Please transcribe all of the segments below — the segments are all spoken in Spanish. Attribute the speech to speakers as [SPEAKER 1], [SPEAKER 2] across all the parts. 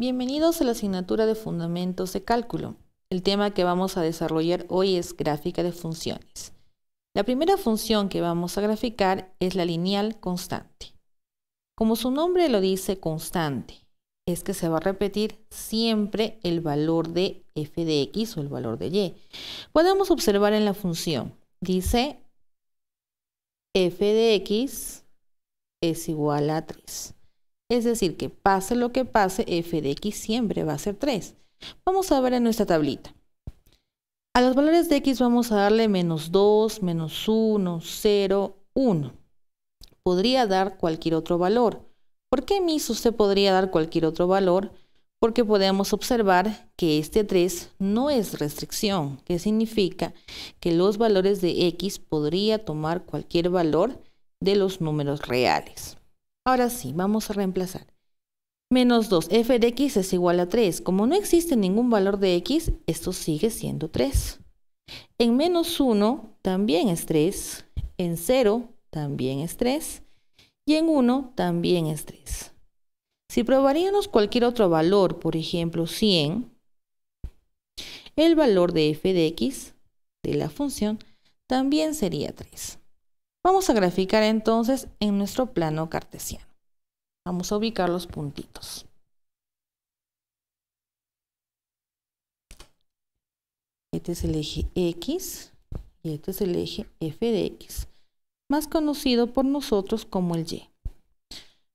[SPEAKER 1] Bienvenidos a la asignatura de Fundamentos de Cálculo. El tema que vamos a desarrollar hoy es gráfica de funciones. La primera función que vamos a graficar es la lineal constante. Como su nombre lo dice constante, es que se va a repetir siempre el valor de f de x o el valor de y. Podemos observar en la función, dice f de x es igual a 3. Es decir, que pase lo que pase, f de x siempre va a ser 3. Vamos a ver en nuestra tablita. A los valores de x vamos a darle menos 2, menos 1, 0, 1. Podría dar cualquier otro valor. ¿Por qué miso usted podría dar cualquier otro valor? Porque podemos observar que este 3 no es restricción, que significa que los valores de x podría tomar cualquier valor de los números reales. Ahora sí, vamos a reemplazar. Menos 2, f de x es igual a 3. Como no existe ningún valor de x, esto sigue siendo 3. En menos 1 también es 3. En 0 también es 3. Y en 1 también es 3. Si probaríamos cualquier otro valor, por ejemplo 100, el valor de f de x de la función también sería 3. Vamos a graficar entonces en nuestro plano cartesiano. Vamos a ubicar los puntitos. Este es el eje X y este es el eje F de X, más conocido por nosotros como el Y.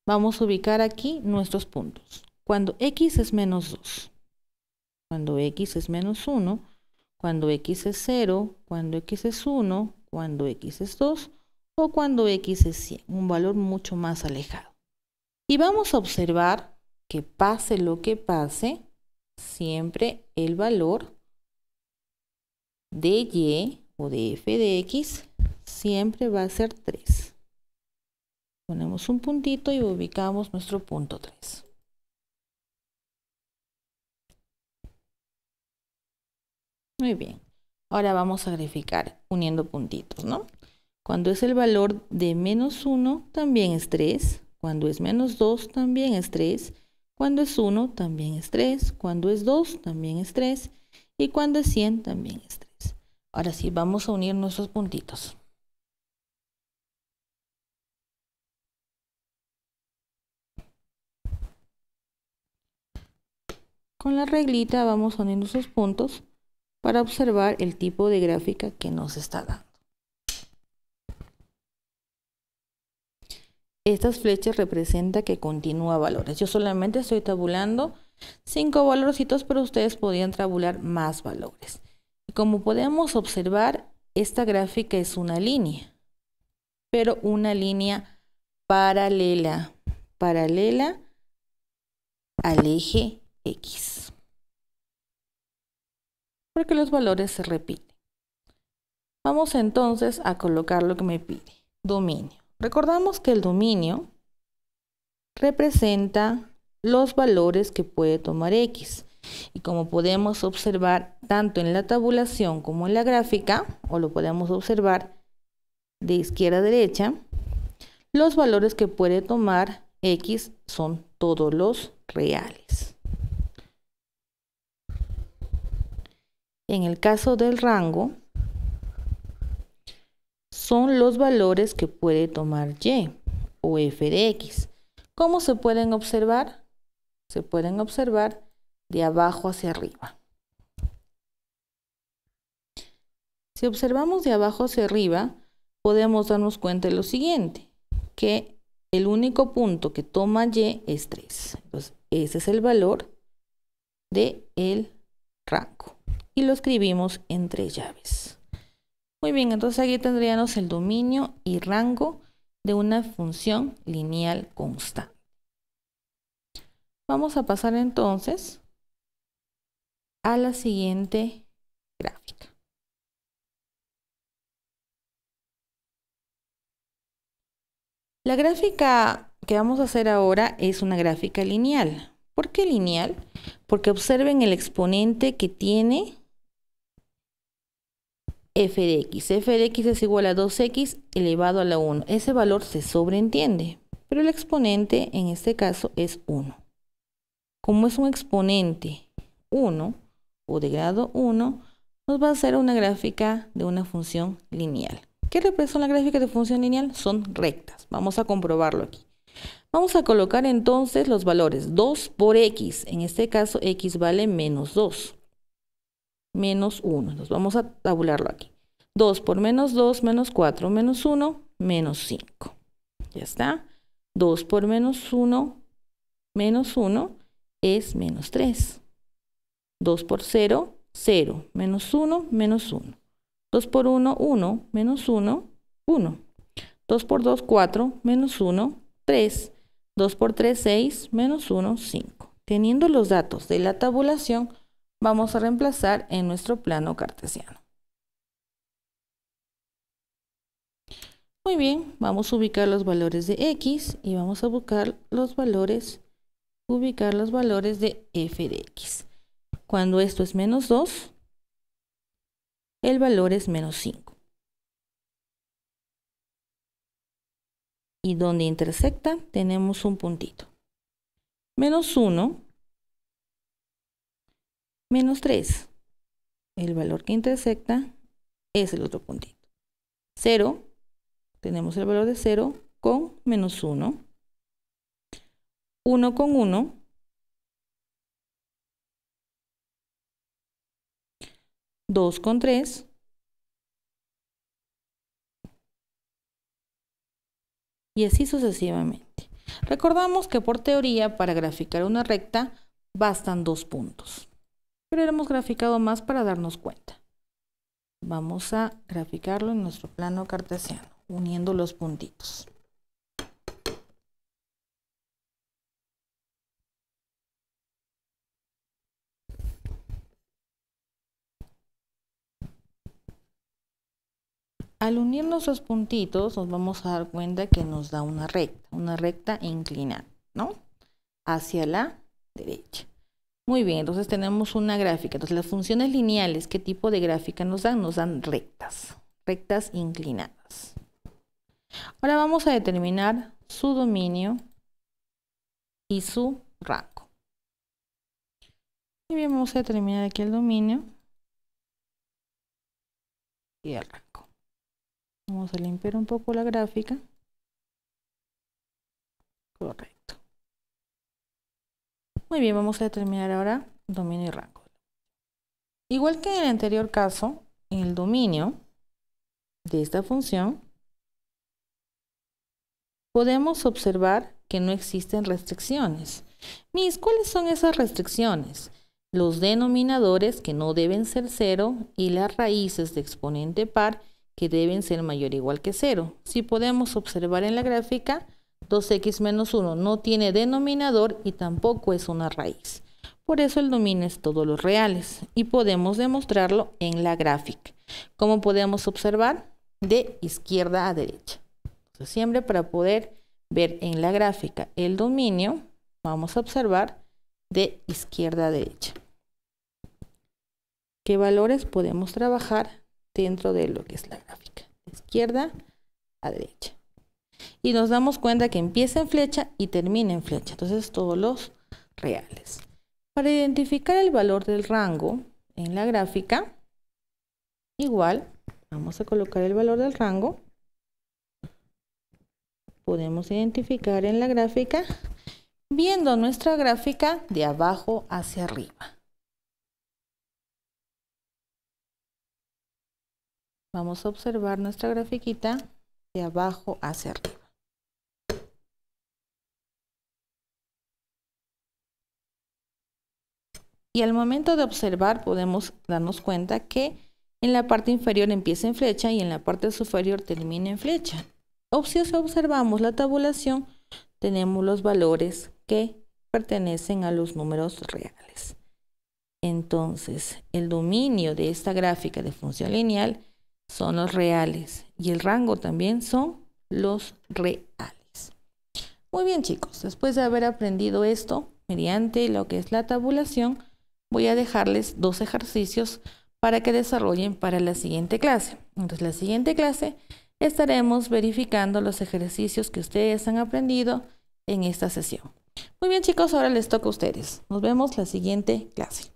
[SPEAKER 1] Vamos a ubicar aquí nuestros puntos. Cuando X es menos 2, cuando X es menos 1, cuando X es 0, cuando X es 1, cuando X es 2, o cuando x es 100, un valor mucho más alejado. Y vamos a observar que pase lo que pase, siempre el valor de y o de f de x siempre va a ser 3. Ponemos un puntito y ubicamos nuestro punto 3. Muy bien. Ahora vamos a graficar uniendo puntitos, ¿no? Cuando es el valor de menos 1, también es 3. Cuando es menos 2, también es 3. Cuando es 1, también es 3. Cuando es 2, también es 3. Y cuando es 100, también es 3. Ahora sí, vamos a unir nuestros puntitos. Con la reglita vamos uniendo sus puntos para observar el tipo de gráfica que nos está dando. Estas flechas representan que continúa valores. Yo solamente estoy tabulando cinco valorcitos, pero ustedes podían tabular más valores. Y como podemos observar, esta gráfica es una línea, pero una línea paralela, paralela al eje X. Porque los valores se repiten. Vamos entonces a colocar lo que me pide, dominio. Recordamos que el dominio representa los valores que puede tomar X. Y como podemos observar tanto en la tabulación como en la gráfica, o lo podemos observar de izquierda a derecha, los valores que puede tomar X son todos los reales. En el caso del rango, son los valores que puede tomar y o f de x. como se pueden observar? Se pueden observar de abajo hacia arriba. Si observamos de abajo hacia arriba, podemos darnos cuenta de lo siguiente, que el único punto que toma y es 3. Entonces, ese es el valor de el rango. Y lo escribimos entre llaves. Muy bien, entonces aquí tendríamos el dominio y rango de una función lineal constante. Vamos a pasar entonces a la siguiente gráfica. La gráfica que vamos a hacer ahora es una gráfica lineal. ¿Por qué lineal? Porque observen el exponente que tiene f de x. f de x es igual a 2x elevado a la 1. Ese valor se sobreentiende, pero el exponente en este caso es 1. Como es un exponente 1 o de grado 1, nos va a hacer una gráfica de una función lineal. ¿Qué representa la gráfica de función lineal? Son rectas. Vamos a comprobarlo aquí. Vamos a colocar entonces los valores 2 por x. En este caso, x vale menos 2 menos 1. Entonces vamos a tabularlo aquí. 2 por menos 2 menos 4 menos 1 menos 5. Ya está. 2 por menos 1 menos 1 es menos 3. 2 por 0, 0. Menos 1, menos 1. 2 por 1, 1. Menos 1, 1. 2 por 2, 4. Menos 1, 3. 2 por 3, 6. Menos 1, 5. Teniendo los datos de la tabulación, vamos a reemplazar en nuestro plano cartesiano. Muy bien, vamos a ubicar los valores de x y vamos a buscar los valores, ubicar los valores de f de x. Cuando esto es menos 2, el valor es menos 5. Y donde intersecta tenemos un puntito. Menos 1 menos 3. El valor que intersecta es el otro puntito. 0, tenemos el valor de 0 con menos 1. 1 con 1. 2 con 3. 3 y así sucesivamente. Recordamos que por teoría para graficar una recta bastan dos puntos pero hemos graficado más para darnos cuenta. Vamos a graficarlo en nuestro plano cartesiano, uniendo los puntitos. Al unirnos los puntitos nos vamos a dar cuenta que nos da una recta, una recta inclinada, ¿no? Hacia la derecha. Muy bien, entonces tenemos una gráfica. Entonces, las funciones lineales, ¿qué tipo de gráfica nos dan? Nos dan rectas, rectas inclinadas. Ahora vamos a determinar su dominio y su rango. Muy bien, vamos a determinar aquí el dominio y el rango. Vamos a limpiar un poco la gráfica. Correcto. Muy bien, vamos a determinar ahora dominio y rango. Igual que en el anterior caso, en el dominio de esta función, podemos observar que no existen restricciones. Mis, ¿cuáles son esas restricciones? Los denominadores que no deben ser cero y las raíces de exponente par que deben ser mayor o igual que cero. Si podemos observar en la gráfica, 2x menos 1 no tiene denominador y tampoco es una raíz. Por eso el dominio es todos los reales y podemos demostrarlo en la gráfica. Como podemos observar, de izquierda a derecha. siempre para poder ver en la gráfica el dominio, vamos a observar de izquierda a derecha. ¿Qué valores podemos trabajar dentro de lo que es la gráfica? izquierda a derecha y nos damos cuenta que empieza en flecha y termina en flecha. Entonces todos los reales. Para identificar el valor del rango en la gráfica, igual vamos a colocar el valor del rango. Podemos identificar en la gráfica viendo nuestra gráfica de abajo hacia arriba. Vamos a observar nuestra grafiquita de abajo hacia arriba. Y al momento de observar podemos darnos cuenta que en la parte inferior empieza en flecha y en la parte superior termina en flecha. O si observamos la tabulación, tenemos los valores que pertenecen a los números reales. Entonces, el dominio de esta gráfica de función lineal son los reales y el rango también son los reales. Muy bien chicos, después de haber aprendido esto mediante lo que es la tabulación, voy a dejarles dos ejercicios para que desarrollen para la siguiente clase. Entonces, la siguiente clase estaremos verificando los ejercicios que ustedes han aprendido en esta sesión. Muy bien chicos, ahora les toca a ustedes. Nos vemos la siguiente clase.